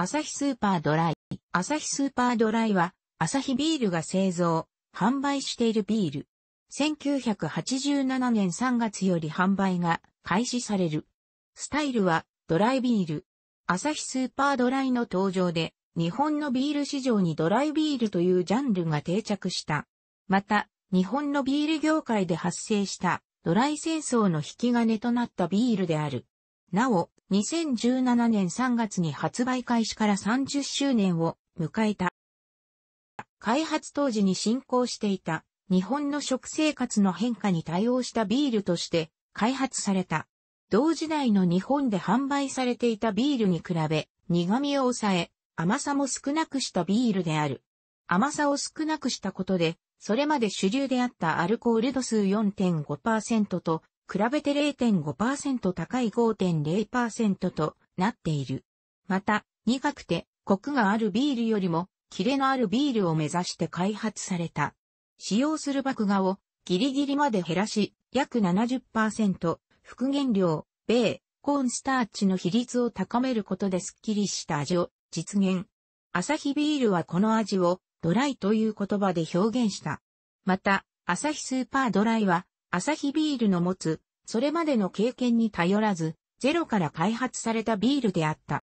アサヒスーパードライ。アサヒスーパードライは、アサヒビールが製造、販売しているビール。1987年3月より販売が開始される。スタイルは、ドライビール。アサヒスーパードライの登場で、日本のビール市場にドライビールというジャンルが定着した。また、日本のビール業界で発生した、ドライ戦争の引き金となったビールである。なお、2017年3月に発売開始から30周年を迎えた。開発当時に進行していた日本の食生活の変化に対応したビールとして開発された。同時代の日本で販売されていたビールに比べ苦味を抑え甘さも少なくしたビールである。甘さを少なくしたことで、それまで主流であったアルコール度数4.5%と比べて0.5%高い5.0%となっている。また、苦くてコクがあるビールよりもキレのあるビールを目指して開発された。使用する麦芽をギリギリまで減らし、約70%、復元量、米、コーンスターチの比率を高めることでスッキリした味を実現。アサヒビールはこの味をドライという言葉で表現した。また、アサヒスーパードライはアサヒビールの持つ、それまでの経験に頼らず、ゼロから開発されたビールであった。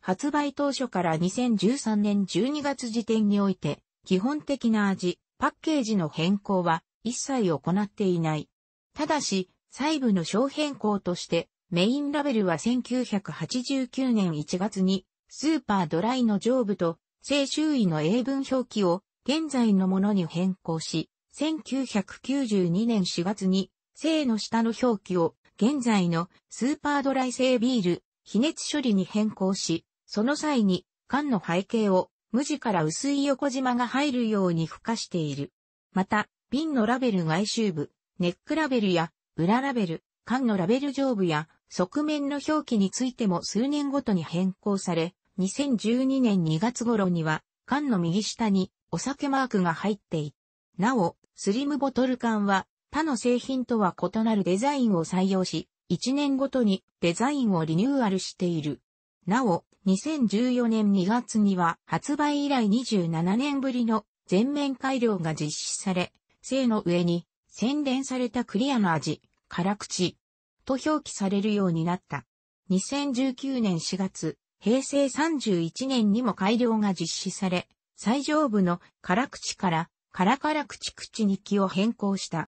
発売当初から2013年12月時点において、基本的な味、パッケージの変更は一切行っていない。ただし、細部の小変更として、メインラベルは1989年1月に、スーパードライの上部と、正周囲の英文表記を現在のものに変更し、1992年4月に、生の下の表記を、現在のスーパードライ製ビール、非熱処理に変更し、その際に、缶の背景を、無地から薄い横縞が入るように付加している。また、瓶のラベル外周部、ネックラベルや、裏ラベル、缶のラベル上部や、側面の表記についても数年ごとに変更され、2012年2月頃には、缶の右下にお酒マークが入ってい。なお、スリムボトル缶は他の製品とは異なるデザインを採用し、1年ごとにデザインをリニューアルしている。なお、2014年2月には発売以来27年ぶりの全面改良が実施され、性の上に洗練されたクリアの味、辛口と表記されるようになった。2019年4月、平成31年にも改良が実施され、最上部の辛口からカラカラクチクチ日記を変更した。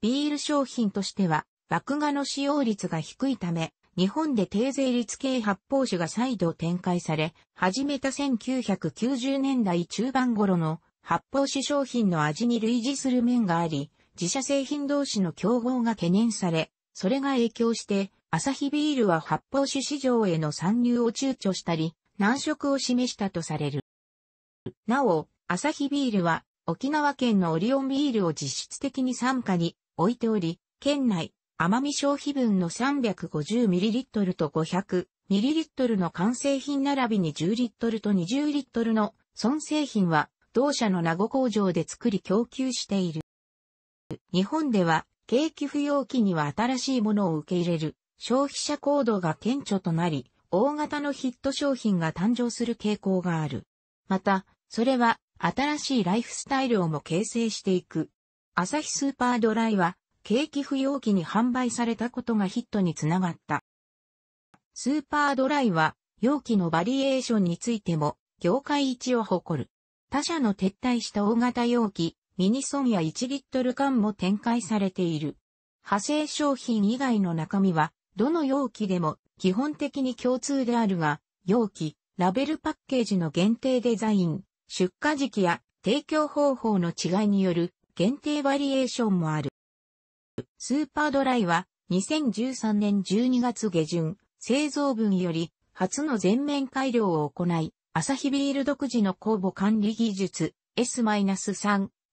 ビール商品としては、麦芽の使用率が低いため、日本で低税率系発泡酒が再度展開され、始めた1990年代中盤頃の発泡酒商品の味に類似する面があり、自社製品同士の競合が懸念され、それが影響して、アサヒビールは発泡酒市場への参入を躊躇したり、難色を示したとされる。なお、アサヒビールは、沖縄県のオリオンビールを実質的に参加に置いており、県内、奄美消費分の 350ml と 500ml の完成品並びに 10L と 20L の損製品は、同社の名護工場で作り供給している。日本では、景気不要期には新しいものを受け入れる消費者行動が顕著となり、大型のヒット商品が誕生する傾向がある。また、それは新しいライフスタイルをも形成していく。アサヒスーパードライは、景気不要期に販売されたことがヒットにつながった。スーパードライは、容器のバリエーションについても、業界一を誇る。他社の撤退した大型容器、ミニソンや1リットル缶も展開されている。派生商品以外の中身は、どの容器でも基本的に共通であるが、容器、ラベルパッケージの限定デザイン、出荷時期や提供方法の違いによる限定バリエーションもある。スーパードライは2013年12月下旬、製造分より初の全面改良を行い、アサヒビール独自の酵母管理技術 S-3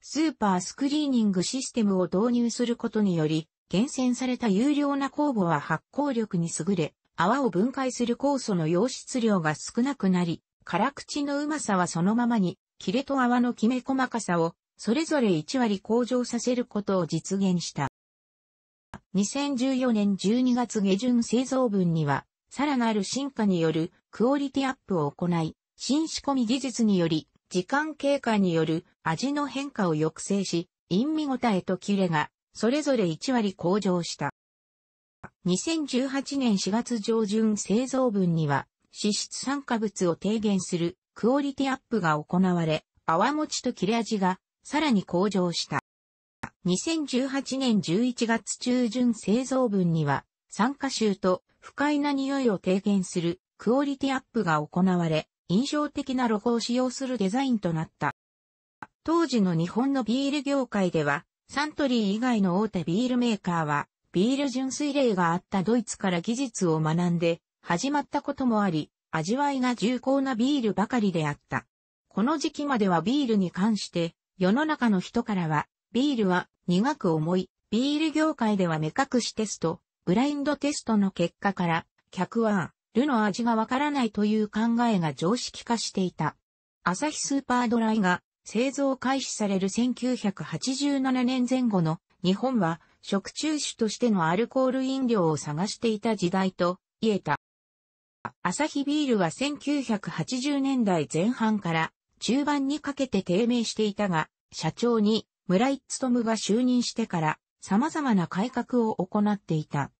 スーパースクリーニングシステムを導入することにより、厳選された有料な酵母は発酵力に優れ、泡を分解する酵素の溶質量が少なくなり、辛口のうまさはそのままに、キレと泡のきめ細かさを、それぞれ1割向上させることを実現した。2014年12月下旬製造分には、さらなる進化によるクオリティアップを行い、新仕込み技術により、時間経過による味の変化を抑制し、飲み応えとキレが、それぞれ1割向上した。2018年4月上旬製造分には、脂質酸化物を低減するクオリティアップが行われ、泡持ちと切れ味がさらに向上した。2018年11月中旬製造分には、酸化臭と不快な匂いを低減するクオリティアップが行われ、印象的なロゴを使用するデザインとなった。当時の日本のビール業界では、サントリー以外の大手ビールメーカーは、ビール純粋例があったドイツから技術を学んで、始まったこともあり、味わいが重厚なビールばかりであった。この時期まではビールに関して、世の中の人からは、ビールは苦く重い、ビール業界では目隠しテスト、ブラインドテストの結果から、客は、ルの味がわからないという考えが常識化していた。朝日スーパードライが製造開始される1987年前後の日本は食中酒としてのアルコール飲料を探していた時代と言えた。アサヒビールは1980年代前半から中盤にかけて低迷していたが、社長に村井務が就任してから様々な改革を行っていた。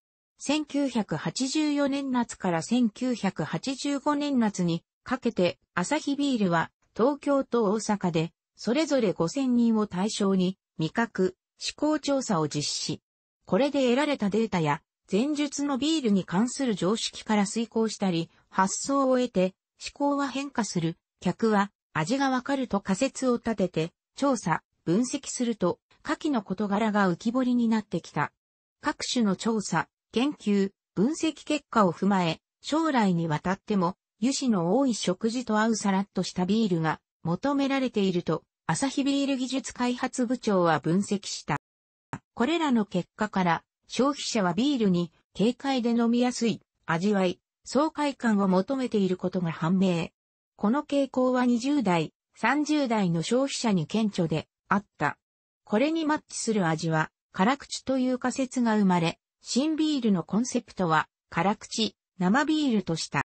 1984年夏から1985年夏にかけてアサヒビールは東京と大阪でそれぞれ5000人を対象に味覚、思考調査を実施。これで得られたデータや前述のビールに関する常識から遂行したり、発想を得て、思考は変化する、客は味がわかると仮説を立てて、調査、分析すると、下記の事柄が浮き彫りになってきた。各種の調査、研究、分析結果を踏まえ、将来にわたっても、油脂の多い食事と合うサラッとしたビールが求められていると、アサヒビール技術開発部長は分析した。これらの結果から、消費者はビールに軽快で飲みやすい味わい、爽快感を求めていることが判明。この傾向は20代、30代の消費者に顕著であった。これにマッチする味は、辛口という仮説が生まれ、新ビールのコンセプトは、辛口、生ビールとした。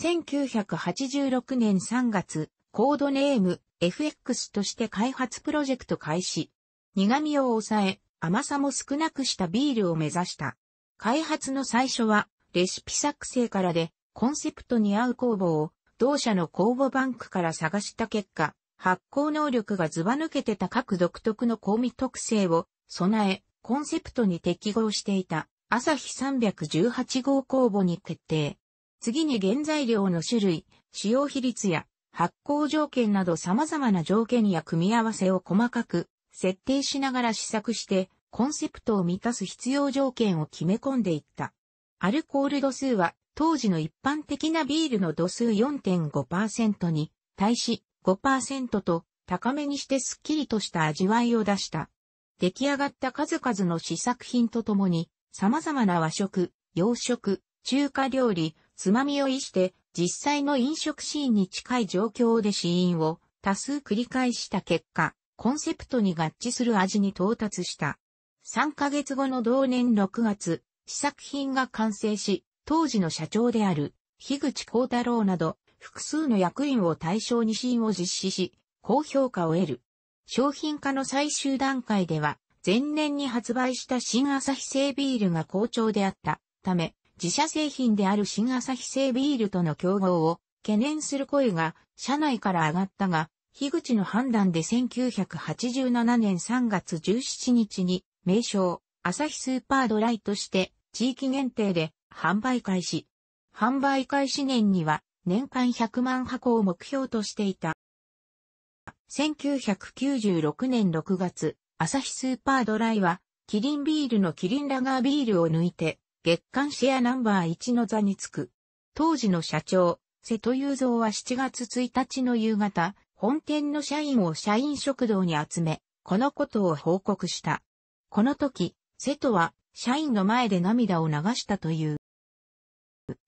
1986年3月、コードネーム FX として開発プロジェクト開始。苦味を抑え、甘さも少なくしたビールを目指した。開発の最初は、レシピ作成からで、コンセプトに合う酵母を、同社の酵母バンクから探した結果、発酵能力がズバ抜けてた各独特の香味特性を備え、コンセプトに適合していた、朝日318号酵母に決定。次に原材料の種類、使用比率や発酵条件など様々な条件や組み合わせを細かく設定しながら試作して、コンセプトを満たす必要条件を決め込んでいった。アルコール度数は当時の一般的なビールの度数4.5%に対し5%と高めにしてすっきりとした味わいを出した。出来上がった数々の試作品とともに様々な和食、洋食、中華料理、つまみを意して実際の飲食シーンに近い状況で試飲を多数繰り返した結果、コンセプトに合致する味に到達した。3ヶ月後の同年6月、試作品が完成し、当時の社長である、樋口光太郎など、複数の役員を対象に試飲を実施し、高評価を得る。商品化の最終段階では、前年に発売した新朝日製ビールが好調であったため、自社製品である新朝日製ビールとの競合を懸念する声が社内から上がったが、樋口の判断で1987年3月17日に、名称、朝日スーパードライとして、地域限定で販売開始。販売開始年には、年間100万箱を目標としていた。1996年6月、朝日スーパードライは、キリンビールのキリンラガービールを抜いて、月間シェアナンバー1の座につく。当時の社長、瀬戸雄三は7月1日の夕方、本店の社員を社員食堂に集め、このことを報告した。この時、瀬戸は社員の前で涙を流したという。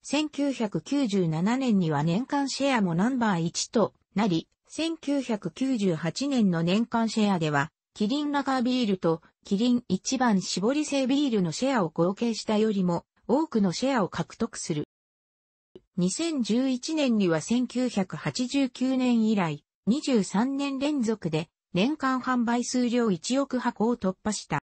1997年には年間シェアもナンバー1となり、1998年の年間シェアでは、キリンラガービールとキリン一番絞り製ビールのシェアを合計したよりも多くのシェアを獲得する。2011年には1989年以来、23年連続で年間販売数量1億箱を突破した。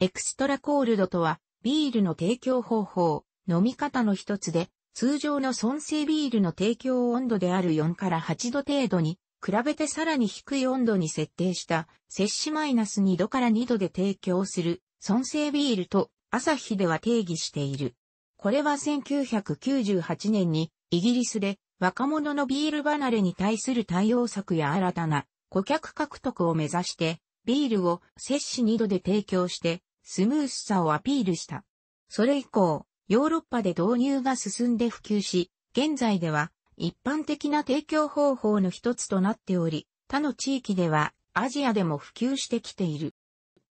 エクストラコールドとは、ビールの提供方法、飲み方の一つで、通常の損性ビールの提供温度である4から8度程度に、比べてさらに低い温度に設定した、摂氏マイナス2度から2度で提供する、損性ビールと、朝日では定義している。これは1998年に、イギリスで、若者のビール離れに対する対応策や新たな顧客獲得を目指して、ビールを摂氏2度で提供して、スムースさをアピールした。それ以降、ヨーロッパで導入が進んで普及し、現在では一般的な提供方法の一つとなっており、他の地域ではアジアでも普及してきている。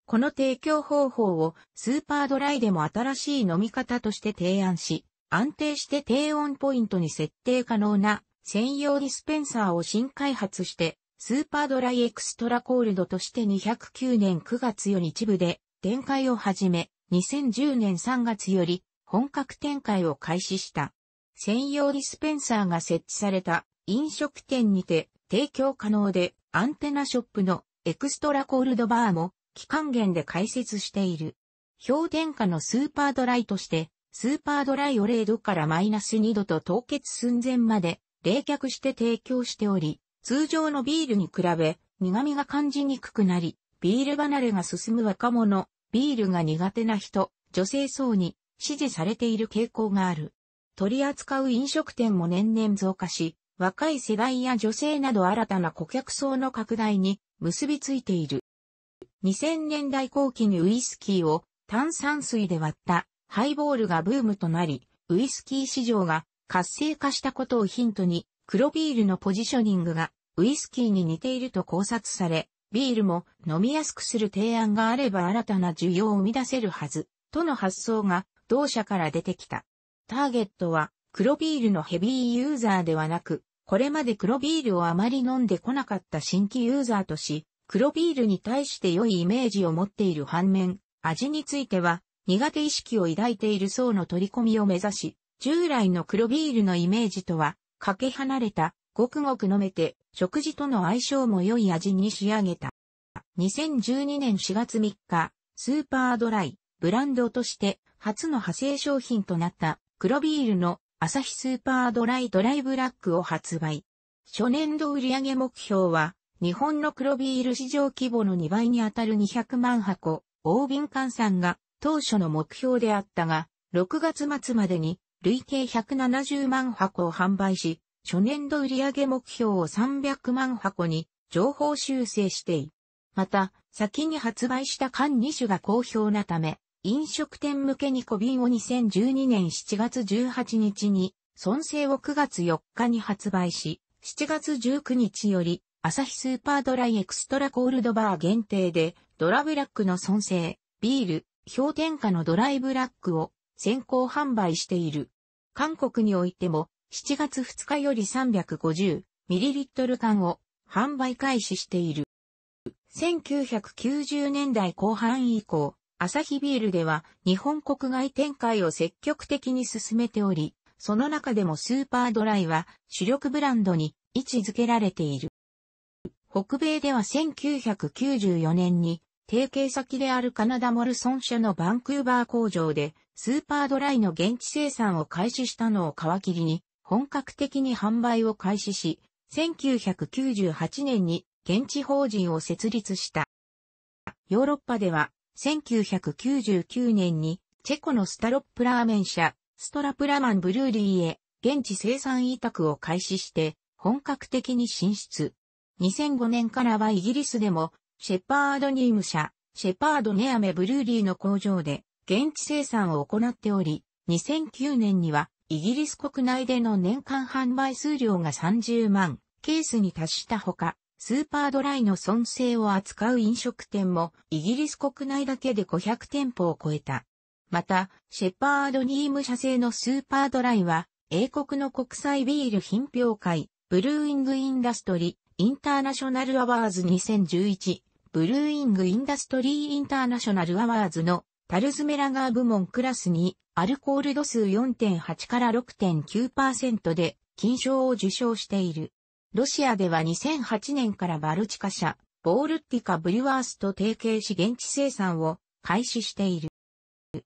この提供方法をスーパードライでも新しい飲み方として提案し、安定して低温ポイントに設定可能な専用ディスペンサーを新開発して、スーパードライエクストラコールドとして209年9月より一部で展開を始め、2010年3月より本格展開を開始した。専用ディスペンサーが設置された飲食店にて提供可能でアンテナショップのエクストラコールドバーも期間限で開設している。氷点下のスーパードライとしてスーパードライを0度からマイナス2度と凍結寸前まで冷却して提供しており、通常のビールに比べ苦味が感じにくくなり、ビール離れが進む若者、ビールが苦手な人、女性層に支持されている傾向がある。取り扱う飲食店も年々増加し、若い世代や女性など新たな顧客層の拡大に結びついている。2000年代後期にウイスキーを炭酸水で割ったハイボールがブームとなり、ウイスキー市場が活性化したことをヒントに、黒ビールのポジショニングがウイスキーに似ていると考察され、ビールも飲みやすくする提案があれば新たな需要を生み出せるはず、との発想が同社から出てきた。ターゲットは黒ビールのヘビーユーザーではなく、これまで黒ビールをあまり飲んでこなかった新規ユーザーとし、黒ビールに対して良いイメージを持っている反面、味については苦手意識を抱いている層の取り込みを目指し、従来の黒ビールのイメージとは、かけ離れた、ごくごく飲めて、食事との相性も良い味に仕上げた。2012年4月3日、スーパードライ、ブランドとして初の派生商品となった黒ビールの朝日スーパードライドライブラックを発売。初年度売上目標は日本の黒ビール市場規模の2倍にあたる200万箱、大瓶換算が当初の目標であったが、6月末までに累計170万箱を販売し、初年度売上目標を300万箱に情報修正してい。また、先に発売した缶2種が好評なため、飲食店向けに小瓶を2012年7月18日に、尊勢を9月4日に発売し、7月19日より、朝日スーパードライエクストラコールドバー限定で、ドラブラックの尊勢、ビール、氷点下のドライブラックを先行販売している。韓国においても7月2日より 350ml 缶を販売開始している。1990年代後半以降、アサヒビールでは日本国外展開を積極的に進めており、その中でもスーパードライは主力ブランドに位置づけられている。北米では1994年に提携先であるカナダモルソン社のバンクーバー工場で、スーパードライの現地生産を開始したのを皮切りに、本格的に販売を開始し、1998年に現地法人を設立した。ヨーロッパでは、1999年に、チェコのスタロップラーメン社、ストラプラマンブルーリーへ、現地生産委託を開始して、本格的に進出。2005年からはイギリスでも、シェパードニーム社、シェパードネアメブルーリーの工場で現地生産を行っており、2009年にはイギリス国内での年間販売数量が30万ケースに達したほか、スーパードライの尊性を扱う飲食店もイギリス国内だけで500店舗を超えた。また、シェパードニーム社製のスーパードライは、英国の国際ビール品評会、ブルーイングインダストリインターナショナルアワーズ2011、ブルーイングインダストリーインターナショナルアワーズのタルズメラガー部門クラスにアルコール度数4.8から6.9%で金賞を受賞している。ロシアでは2008年からバルチカ社、ボールティカブリュワースと提携し現地生産を開始している。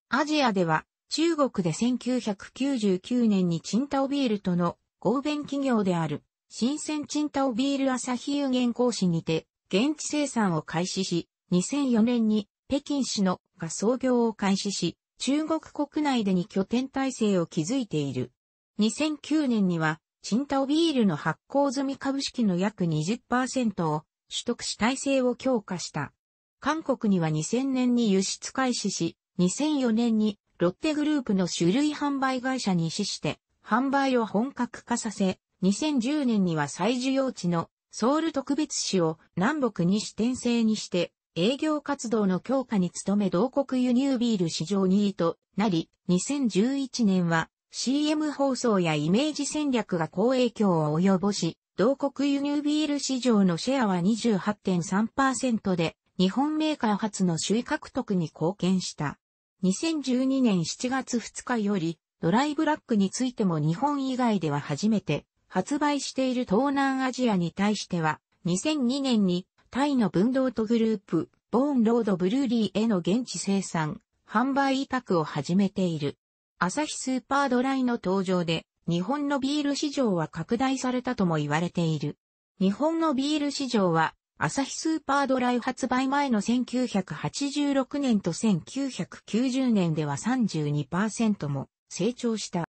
アジアでは中国で1999年にチンタオビールとの合弁企業である新鮮チンタオビール朝日有限公司にて、現地生産を開始し、2004年に北京市のが創業を開始し、中国国内でに拠点体制を築いている。2009年には、チンタオビールの発行済み株式の約20%を取得し体制を強化した。韓国には2000年に輸出開始し、2004年にロッテグループの種類販売会社に資して、販売を本格化させ、2010年には再需要地のソウル特別市を南北に支店制にして、営業活動の強化に努め同国輸入ビール市場2位となり、2011年は CM 放送やイメージ戦略が好影響を及ぼし、同国輸入ビール市場のシェアは28.3%で、日本メーカー初の首位獲得に貢献した。2012年7月2日より、ドライブラックについても日本以外では初めて、発売している東南アジアに対しては、2002年にタイの文道とグループ、ボーンロードブルーリーへの現地生産、販売委託を始めている。アサヒスーパードライの登場で、日本のビール市場は拡大されたとも言われている。日本のビール市場は、アサヒスーパードライ発売前の1986年と1990年では32%も成長した。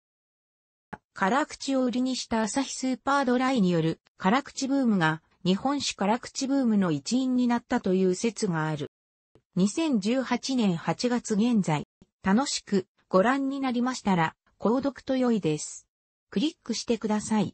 辛口を売りにした朝日スーパードライによる辛口ブームが日本史辛口ブームの一因になったという説がある。2018年8月現在、楽しくご覧になりましたら、購読と良いです。クリックしてください。